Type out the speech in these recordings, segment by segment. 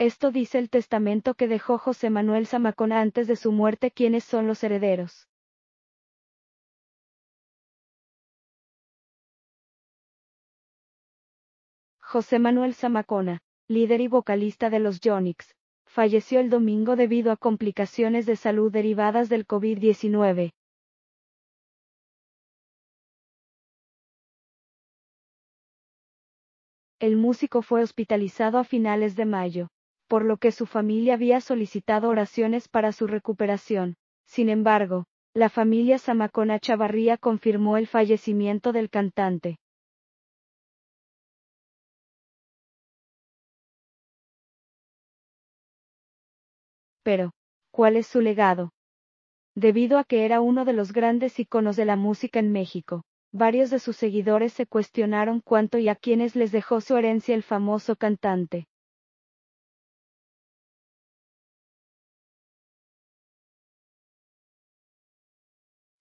Esto dice el testamento que dejó José Manuel Zamacona antes de su muerte quienes son los herederos. José Manuel Zamacona, líder y vocalista de los Yonix, falleció el domingo debido a complicaciones de salud derivadas del COVID-19. El músico fue hospitalizado a finales de mayo por lo que su familia había solicitado oraciones para su recuperación. Sin embargo, la familia Zamacona Chavarría confirmó el fallecimiento del cantante. Pero, ¿cuál es su legado? Debido a que era uno de los grandes iconos de la música en México, varios de sus seguidores se cuestionaron cuánto y a quiénes les dejó su herencia el famoso cantante.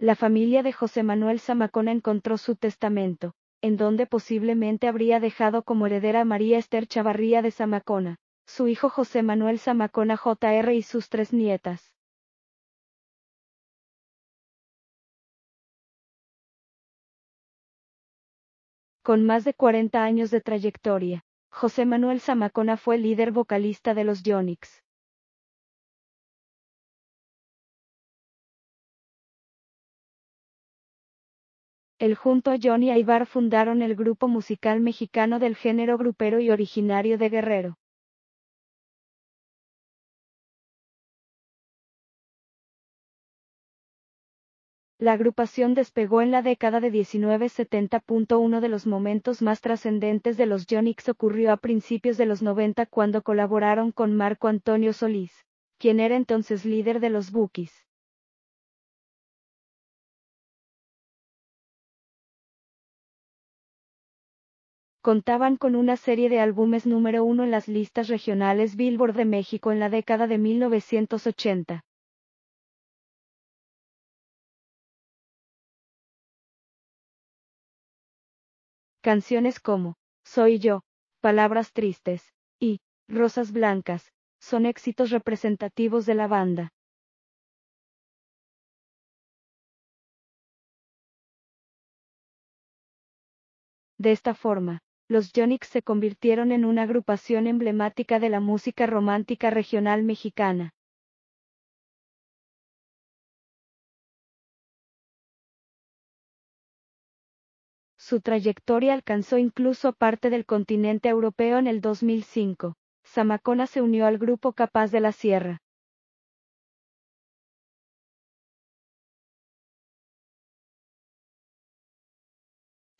la familia de José Manuel Zamacona encontró su testamento, en donde posiblemente habría dejado como heredera a María Esther Chavarría de Zamacona, su hijo José Manuel Zamacona Jr. y sus tres nietas. Con más de 40 años de trayectoria, José Manuel Zamacona fue líder vocalista de los Yonix. El junto Johnny Aybar fundaron el grupo musical mexicano del género grupero y originario de Guerrero. La agrupación despegó en la década de 1970. Uno de los momentos más trascendentes de los Jonix ocurrió a principios de los 90 cuando colaboraron con Marco Antonio Solís, quien era entonces líder de los Bukis. contaban con una serie de álbumes número uno en las listas regionales Billboard de México en la década de 1980. Canciones como Soy yo, Palabras Tristes y Rosas Blancas son éxitos representativos de la banda. De esta forma, los Yonix se convirtieron en una agrupación emblemática de la música romántica regional mexicana. Su trayectoria alcanzó incluso parte del continente europeo en el 2005. Samacona se unió al grupo Capaz de la Sierra.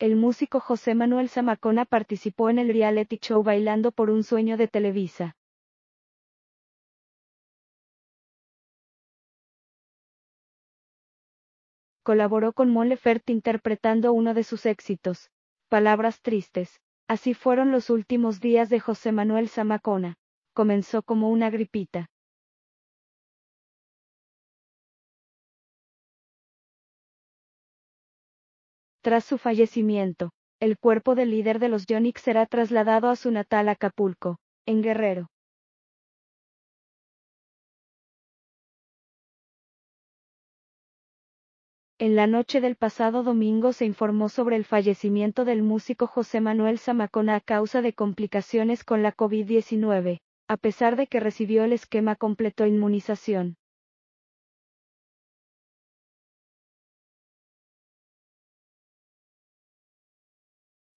el músico José Manuel Zamacona participó en el reality show Bailando por un sueño de Televisa. Colaboró con Mon interpretando uno de sus éxitos, Palabras Tristes. Así fueron los últimos días de José Manuel Zamacona. Comenzó como una gripita. Tras su fallecimiento, el cuerpo del líder de los Yonix será trasladado a su natal Acapulco, en Guerrero. En la noche del pasado domingo se informó sobre el fallecimiento del músico José Manuel Zamacona a causa de complicaciones con la COVID-19, a pesar de que recibió el esquema completo inmunización.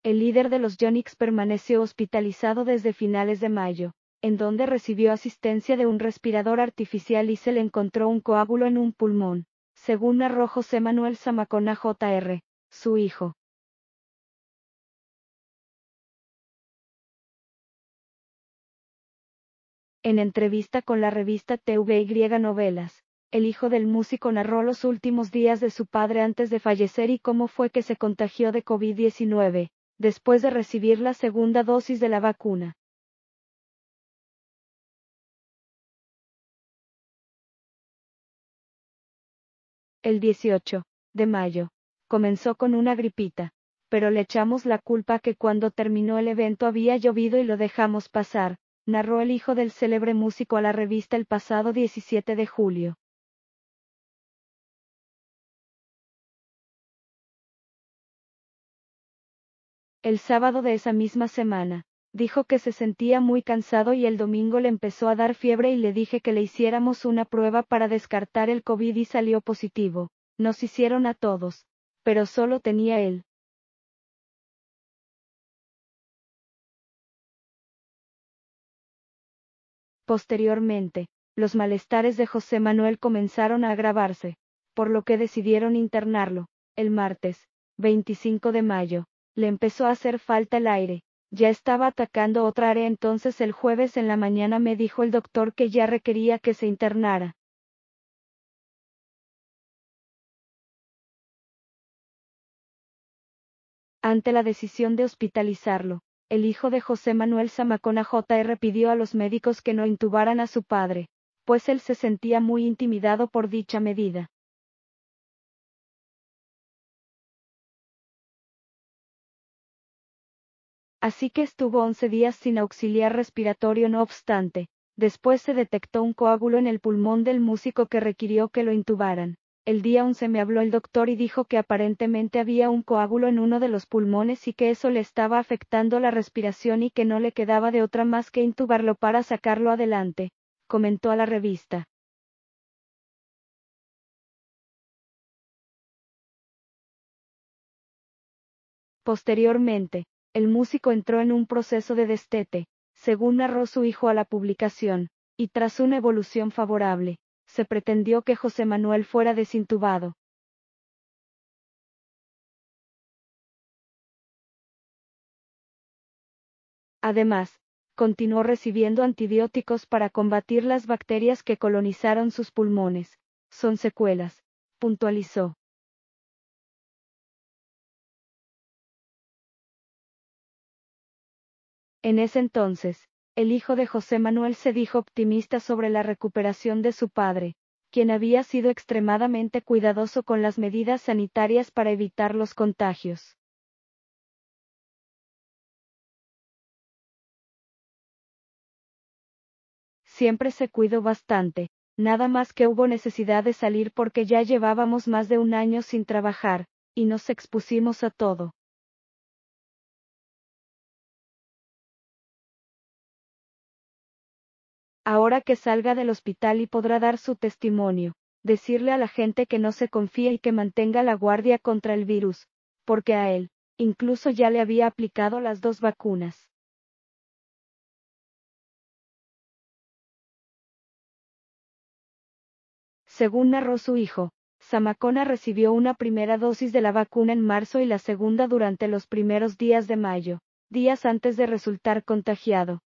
El líder de los Yonix permaneció hospitalizado desde finales de mayo, en donde recibió asistencia de un respirador artificial y se le encontró un coágulo en un pulmón, según narró José Manuel Zamacona Jr., su hijo. En entrevista con la revista TVY Novelas, el hijo del músico narró los últimos días de su padre antes de fallecer y cómo fue que se contagió de COVID-19, después de recibir la segunda dosis de la vacuna. El 18 de mayo, comenzó con una gripita, pero le echamos la culpa que cuando terminó el evento había llovido y lo dejamos pasar, narró el hijo del célebre músico a la revista el pasado 17 de julio. El sábado de esa misma semana, dijo que se sentía muy cansado y el domingo le empezó a dar fiebre y le dije que le hiciéramos una prueba para descartar el COVID y salió positivo. Nos hicieron a todos, pero solo tenía él. Posteriormente, los malestares de José Manuel comenzaron a agravarse, por lo que decidieron internarlo, el martes, 25 de mayo, le empezó a hacer falta el aire. Ya estaba atacando otra área entonces el jueves en la mañana me dijo el doctor que ya requería que se internara. Ante la decisión de hospitalizarlo, el hijo de José Manuel Zamacona Jr. pidió a los médicos que no intubaran a su padre, pues él se sentía muy intimidado por dicha medida. así que estuvo 11 días sin auxiliar respiratorio no obstante. Después se detectó un coágulo en el pulmón del músico que requirió que lo intubaran. El día 11 me habló el doctor y dijo que aparentemente había un coágulo en uno de los pulmones y que eso le estaba afectando la respiración y que no le quedaba de otra más que intubarlo para sacarlo adelante, comentó a la revista. Posteriormente, el músico entró en un proceso de destete, según narró su hijo a la publicación, y tras una evolución favorable, se pretendió que José Manuel fuera desintubado. Además, continuó recibiendo antibióticos para combatir las bacterias que colonizaron sus pulmones. Son secuelas, puntualizó. En ese entonces, el hijo de José Manuel se dijo optimista sobre la recuperación de su padre, quien había sido extremadamente cuidadoso con las medidas sanitarias para evitar los contagios. Siempre se cuidó bastante, nada más que hubo necesidad de salir porque ya llevábamos más de un año sin trabajar, y nos expusimos a todo. ahora que salga del hospital y podrá dar su testimonio, decirle a la gente que no se confía y que mantenga la guardia contra el virus, porque a él, incluso ya le había aplicado las dos vacunas. Según narró su hijo, Samacona recibió una primera dosis de la vacuna en marzo y la segunda durante los primeros días de mayo, días antes de resultar contagiado.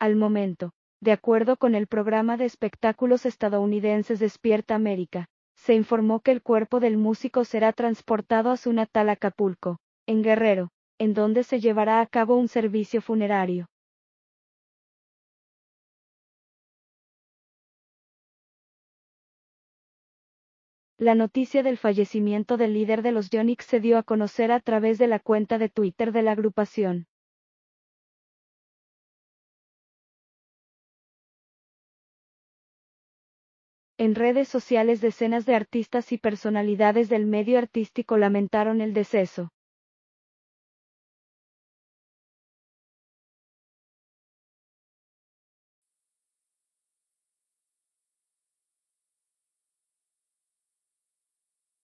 al momento, de acuerdo con el programa de espectáculos estadounidenses Despierta América, se informó que el cuerpo del músico será transportado a su natal Acapulco, en Guerrero, en donde se llevará a cabo un servicio funerario. La noticia del fallecimiento del líder de los Yonix se dio a conocer a través de la cuenta de Twitter de la agrupación. En redes sociales decenas de artistas y personalidades del medio artístico lamentaron el deceso.